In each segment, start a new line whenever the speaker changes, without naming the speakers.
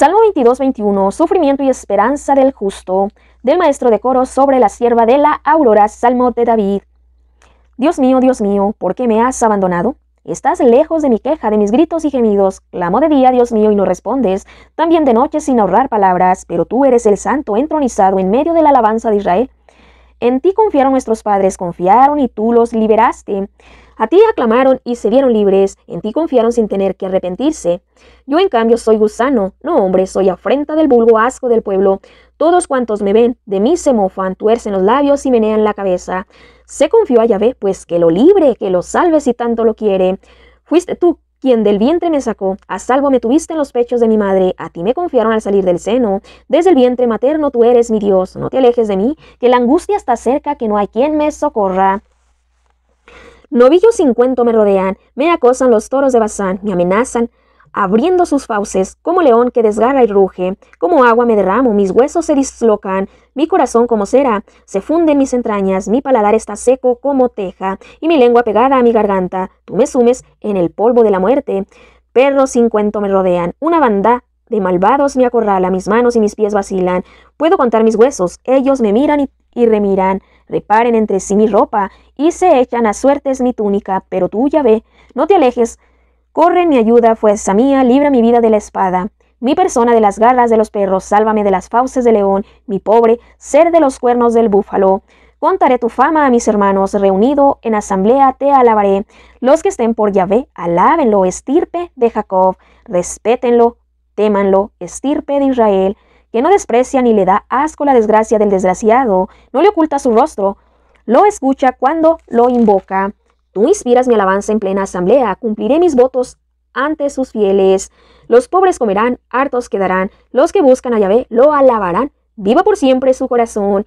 Salmo 22, 21, sufrimiento y esperanza del justo, del maestro de coro sobre la sierva de la aurora, Salmo de David. Dios mío, Dios mío, ¿por qué me has abandonado? Estás lejos de mi queja, de mis gritos y gemidos. Clamo de día, Dios mío, y no respondes. También de noche sin ahorrar palabras, pero tú eres el santo entronizado en medio de la alabanza de Israel. En ti confiaron nuestros padres, confiaron y tú los liberaste. A ti aclamaron y se vieron libres, en ti confiaron sin tener que arrepentirse. Yo en cambio soy gusano, no hombre, soy afrenta del vulgo asco del pueblo. Todos cuantos me ven, de mí se mofan, tuercen los labios y menean la cabeza. Se confió a Yahvé, pues que lo libre, que lo salve si tanto lo quiere. Fuiste tú quien del vientre me sacó, a salvo me tuviste en los pechos de mi madre, a ti me confiaron al salir del seno, desde el vientre materno tú eres mi Dios, no te alejes de mí, que la angustia está cerca, que no hay quien me socorra. Novillos sin cuento me rodean, me acosan los toros de Bazán, me amenazan, abriendo sus fauces, como león que desgarra y ruge, como agua me derramo, mis huesos se dislocan, mi corazón como cera, se funden mis entrañas, mi paladar está seco como teja, y mi lengua pegada a mi garganta, tú me sumes en el polvo de la muerte. Perros sin cuento me rodean, una banda de malvados me acorrala, mis manos y mis pies vacilan, puedo contar mis huesos, ellos me miran y y remirán, reparen entre sí mi ropa, y se echan a suertes mi túnica, pero tú, Yahvé, no te alejes. Corre mi ayuda, fuerza mía, libra mi vida de la espada. Mi persona de las garras de los perros, sálvame de las fauces del león, mi pobre, ser de los cuernos del búfalo. Contaré tu fama a mis hermanos, reunido en asamblea te alabaré. Los que estén por Yahvé, alábenlo, estirpe de Jacob, respétenlo, témanlo, estirpe de Israel que no desprecia ni le da asco la desgracia del desgraciado, no le oculta su rostro, lo escucha cuando lo invoca. Tú inspiras mi alabanza en plena asamblea, cumpliré mis votos ante sus fieles. Los pobres comerán, hartos quedarán, los que buscan a Yahvé lo alabarán, viva por siempre su corazón.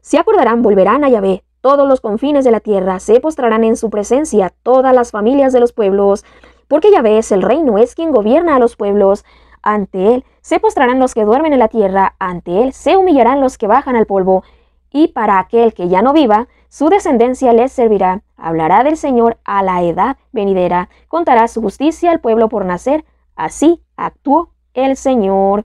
Se acordarán, volverán a Yahvé, todos los confines de la tierra se postrarán en su presencia, todas las familias de los pueblos, porque Yahvé es el reino, es quien gobierna a los pueblos, ante él se postrarán los que duermen en la tierra, ante él se humillarán los que bajan al polvo, y para aquel que ya no viva, su descendencia les servirá. Hablará del Señor a la edad venidera, contará su justicia al pueblo por nacer. Así actuó el Señor.